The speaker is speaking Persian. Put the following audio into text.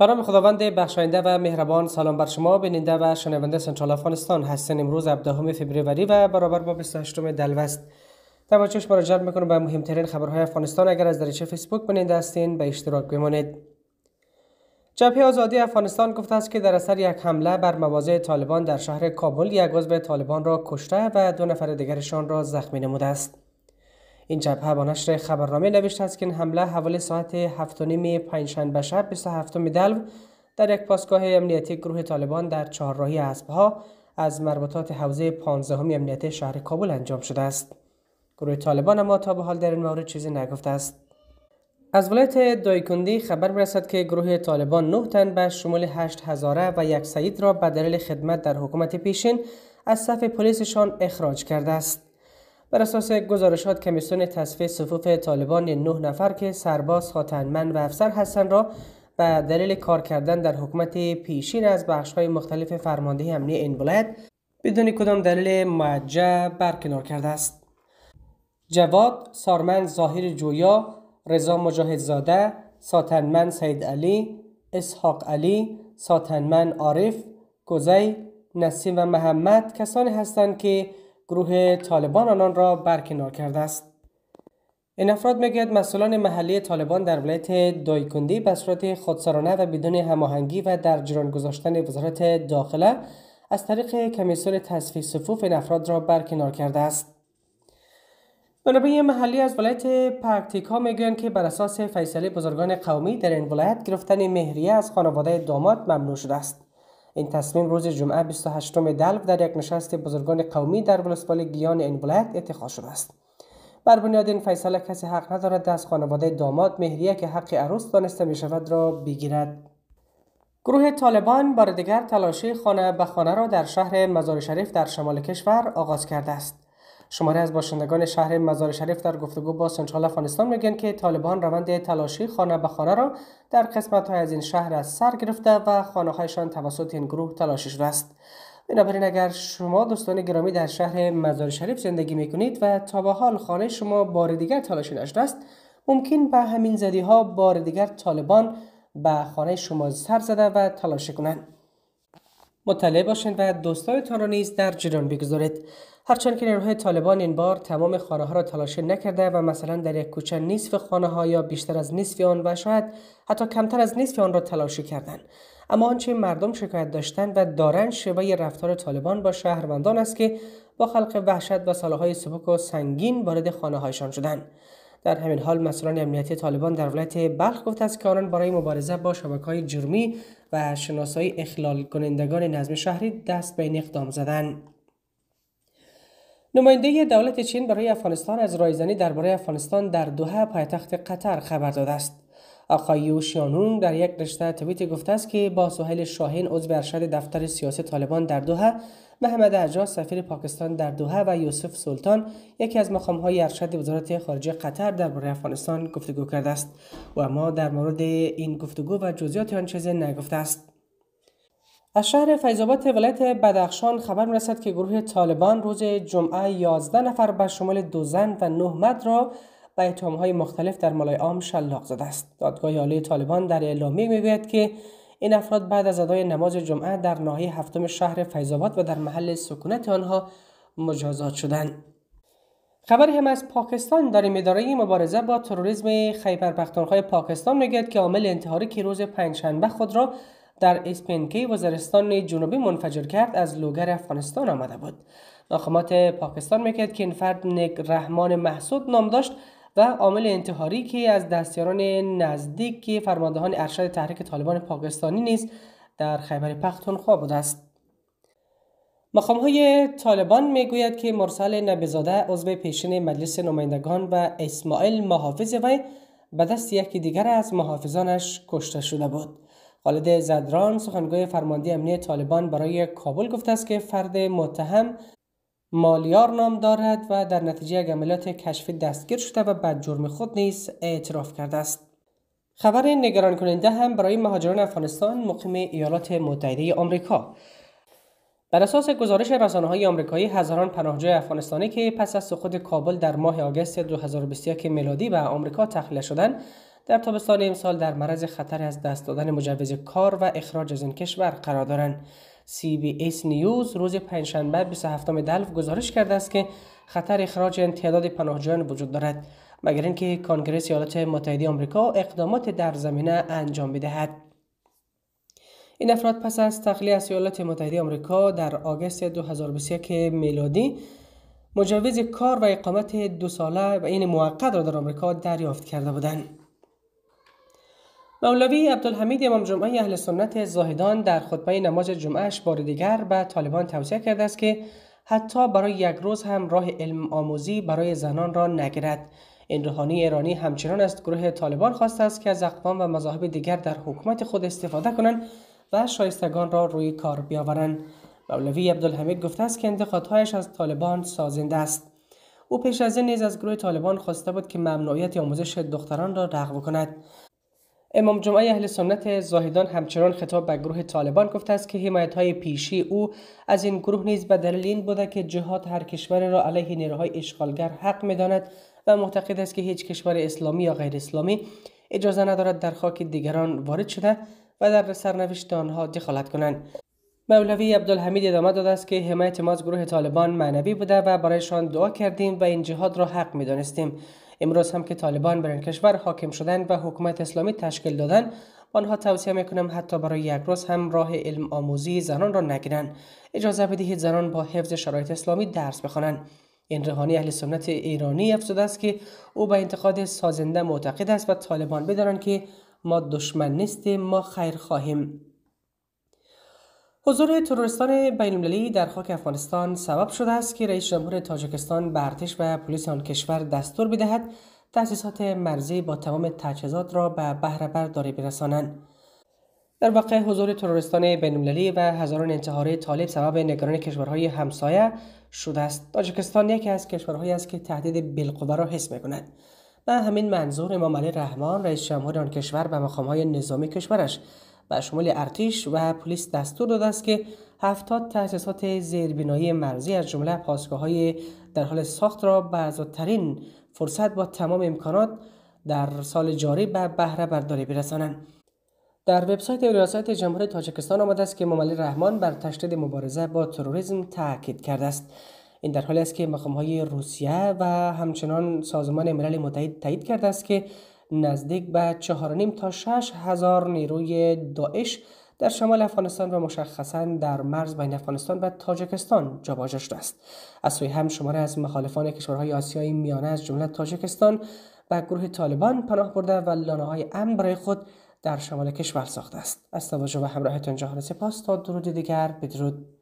برام خداوند بخشاینده و مهربان سلام بر شما بیننده و شنونده سنترال افغانستان هستن امروز 17 فوریه و برابر با 28 دلوست توجهش برای جلب میکنم به مهمترین خبرهای افغانستان اگر از دریچه فیسبوک بیننده هستین به اشتراک بمانید جبهه آزادی افغانستان گفته است که در اثر یک حمله بر مواضع طالبان در شهر کابل یک عضو طالبان را کشته و دو نفر دیگرشان را زخمی نموده است این جبهه با نشر خبرنامه نوشته است که این حمله حوالی ساعت 7:30 پنجشنبه شب 27 دلو در یک پاسگاه امنیتی گروه طالبان در چهارراهی اسبها از مربوطات حوزه 15 امنیتی شهر کابل انجام شده است. گروه طالبان اما تا به حال در این مورد چیزی نگفته است. از ولایت دایکندی خبر برسد که گروه طالبان 9 تن به شمول هشت هزاره و یک سعید را به دلیل خدمت در حکومت پیشین از صف پلیسشان اخراج کرده است. بر اساس گزارشات کمیسیون تصفیه صفوف طالبان نه نفر که سرباز، خاتنمن و افسر هستند را به دلیل کار کردن در حکومت پیشین از بخشهای مختلف فرماندهی امنی این ولایت بدون کدام دلیل معجب برکنار کرده است. جواد، سارمن ظاهر جویا، رضا مجاهدزاده، ساتنمن سید علی، اسحاق علی، ساتنمن عارف، گزی، نسیم و محمد کسانی هستند که گروه طالبان آنان را برکنار کرده است این افراد میگوید مسئولان محلی طالبان در ولایت دایکندی به صورت خودسرانه و بدون هماهنگی و در جریان گذاشتن وزارت داخله از طریق کمیسیون تصفیه صفوف این افراد را برکنار کرده است منابع محلی از ولایت پکتیکا میگویند که بر اساس فیصله بزرگان قومی در این ولایت گرفتن مهریه از خانواده داماد ممنوع شده است این تصمیم روز جمعه 28 دلو در یک نشست بزرگان قومی در ولسوالی گیان این ولایت اتخاذ شده است بر بنیاد این فیصله کسی حق ندارد از خانواده داماد مهریه که حق عروس دانسته می شود را بگیرد گروه طالبان بار دیگر تلاشی خانه به خانه را در شهر مزار شریف در شمال کشور آغاز کرده است شماره از باشندگان شهر مزار شریف در گفتگو با سنترال افغانستان میگن که طالبان روند تلاشی خانه به خانه را در قسمت های از این شهر از سر گرفته و خانه هایشان توسط این گروه تلاشی شده است بنابراین اگر شما دوستان گرامی در شهر مزار شریف زندگی میکنید و تا به حال خانه شما بار دیگر تلاشی نشده است ممکن به همین زدی ها بار دیگر طالبان به خانه شما سر زده و تلاشی کنند مطلع باشند و دوستانتان را نیز در جریان بگذارید هرچند که نیروهای طالبان این بار تمام خانه ها را تلاشی نکرده و مثلا در یک کوچه نصف خانه ها یا بیشتر از نصف آن و شاید حتی کمتر از نصف آن را تلاشی کردند اما آنچه مردم شکایت داشتند و دارند شبه رفتار طالبان با شهروندان است که با خلق وحشت و سالهای سبک و سنگین وارد خانه هایشان شدند در همین حال مسئولان امنیتی طالبان در ولایت بلخ گفت است که آنان برای مبارزه با های جرمی و شناسایی اخلال کنندگان نظم شهری دست به اقدام زدن. نماینده دولت چین برای افغانستان از رایزنی درباره افغانستان در دوحه پایتخت قطر خبر داده است آقای شانون در یک رشته توییت گفته است که با سهیل شاهین عضو ارشد دفتر سیاسی طالبان در دوحه محمد اجا سفیر پاکستان در دوحه و یوسف سلطان یکی از مقامهای ارشد وزارت خارجه قطر در برای افغانستان گفتگو کرده است و ما در مورد این گفتگو و جزئیات آن چیزی نگفته است از شهر فیضابات ولایت بدخشان خبر می‌رسد که گروه طالبان روز جمعه 11 نفر به شمال دو زن و نه مرد را و های مختلف در ملای عام شلاق زده است دادگاه عالی طالبان در اعلامیه میگوید که این افراد بعد از ادای نماز جمعه در ناحیه هفتم شهر فیضآباد و در محل سکونت آنها مجازات شدند خبری هم از پاکستان داریم اداره مبارزه با تروریسم خیبر پختونخوای پاکستان میگوید که عامل انتحاری که روز پنجشنبه خود را در اسپینکی وزرستان جنوبی منفجر کرد از لوگر افغانستان آمده بود مقامات پاکستان میگوید که این فرد نگ رحمان محسود نام داشت و عامل انتحاری که از دستیاران نزدیک فرماندهان ارشد تحریک طالبان پاکستانی نیست در خیبر پختونخوا بوده است مقام های طالبان میگوید که مرسل نبیزاده عضو پیشین مجلس نمایندگان و اسماعیل محافظ وی به دست یکی دیگر از محافظانش کشته شده بود خالد زدران سخنگوی فرمانده امنی طالبان برای کابل گفته است که فرد متهم مالیار نام دارد و در نتیجه عملیات کشفی دستگیر شده و بد جرم خود نیز اعتراف کرده است خبر نگران کننده هم برای مهاجران افغانستان مقیم ایالات متحده آمریکا بر اساس گزارش رسانه های آمریکایی هزاران پناهجوی افغانستانی که پس از سقوط کابل در ماه آگست 2021 میلادی به آمریکا تخلیه شدند در تابستان امسال در مرز خطر از دست دادن مجوز کار و اخراج از این کشور قرار دارند ایس نیوز روز پنجشنبه 27 دلف گزارش کرده است که خطر اخراج تعداد پناهجویان وجود دارد مگر اینکه کنگره ایالات متحده آمریکا اقدامات در زمینه انجام بدهد این افراد پس از تخلیه از ایالات متحده آمریکا در آگوست 2021 میلادی مجوز کار و اقامت دو ساله و این موقت را در آمریکا دریافت کرده بودند مولوی عبدالحمید امام جمعه اهل سنت زاهدان در خطبه نماز جمعهش بار دیگر به طالبان توصیه کرده است که حتی برای یک روز هم راه علم آموزی برای زنان را نگیرد این روحانی ایرانی همچنان است گروه طالبان خواسته است که از اقوام و مذاهب دیگر در حکومت خود استفاده کنند و شایستگان را روی کار بیاورند مولوی عبدالحمید گفته است که انتقادهایش از طالبان سازنده است او پیش از این نیز از گروه طالبان خواسته بود که ممنوعیت آموزش دختران را رغو کند امام جمعه اهل سنت زاهدان همچنان خطاب به گروه طالبان گفته است که حمایت های پیشی او از این گروه نیز به دلیل این بوده که جهاد هر کشور را علیه نیروهای اشغالگر حق میداند و معتقد است که هیچ کشور اسلامی یا غیر اسلامی اجازه ندارد در خاک دیگران وارد شده و در سرنوشت آنها دخالت کنند مولوی عبدالحمید ادامه داده است که حمایت ما از گروه طالبان معنوی بوده و برایشان دعا کردیم و این جهاد را حق میدانستیم امروز هم که طالبان بر این کشور حاکم شدن و حکومت اسلامی تشکیل دادن آنها توصیه میکنم حتی برای یک روز هم راه علم آموزی زنان را نگیرند اجازه بدهید زنان با حفظ شرایط اسلامی درس بخوانند این روحانی اهل سنت ایرانی افزوده است که او به انتقاد سازنده معتقد است و طالبان بدانند که ما دشمن نیستیم ما خیر خواهیم حضور تروریستان بینالمللی در خاک افغانستان سبب شده است که رئیس جمهور تاجکستان به ارتش و پلیس آن کشور دستور بدهد تأسیسات مرزی با تمام تجهیزات را به بهره برداری برسانند در واقع حضور تروریستان بینالمللی و هزاران انتحاری طالب سبب نگران کشورهای همسایه شده است تاجکستان یکی از کشورهایی است که تهدید بالقوه را حس میکند به همین منظور امام علی رحمان رئیس جمهور آن کشور به مقامهای نظامی کشورش و شمال ارتش و پلیس دستور داده است که هفتاد تأسیسات زیربینایی مرزی از جمله پاسگاه های در حال ساخت را به زودترین فرصت با تمام امکانات در سال جاری به بهره برداری برسانند در وبسایت ریاست جمهوری تاجیکستان آمده است که مملی رحمان بر تشدید مبارزه با تروریسم تاکید کرده است این در حالی است که مقام های روسیه و همچنان سازمان ملل متحد تایید کرده است که نزدیک به نیم تا شش هزار نیروی داعش در شمال افغانستان و مشخصا در مرز بین افغانستان و تاجکستان جابجا شده است از سوی هم شماره از مخالفان کشورهای آسیایی میانه از جمله تاجکستان و گروه طالبان پناه برده و لانه های امن برای خود در شمال کشور ساخته است از توجه و همراهتان جهان سپاس تا درود دیگر بدرود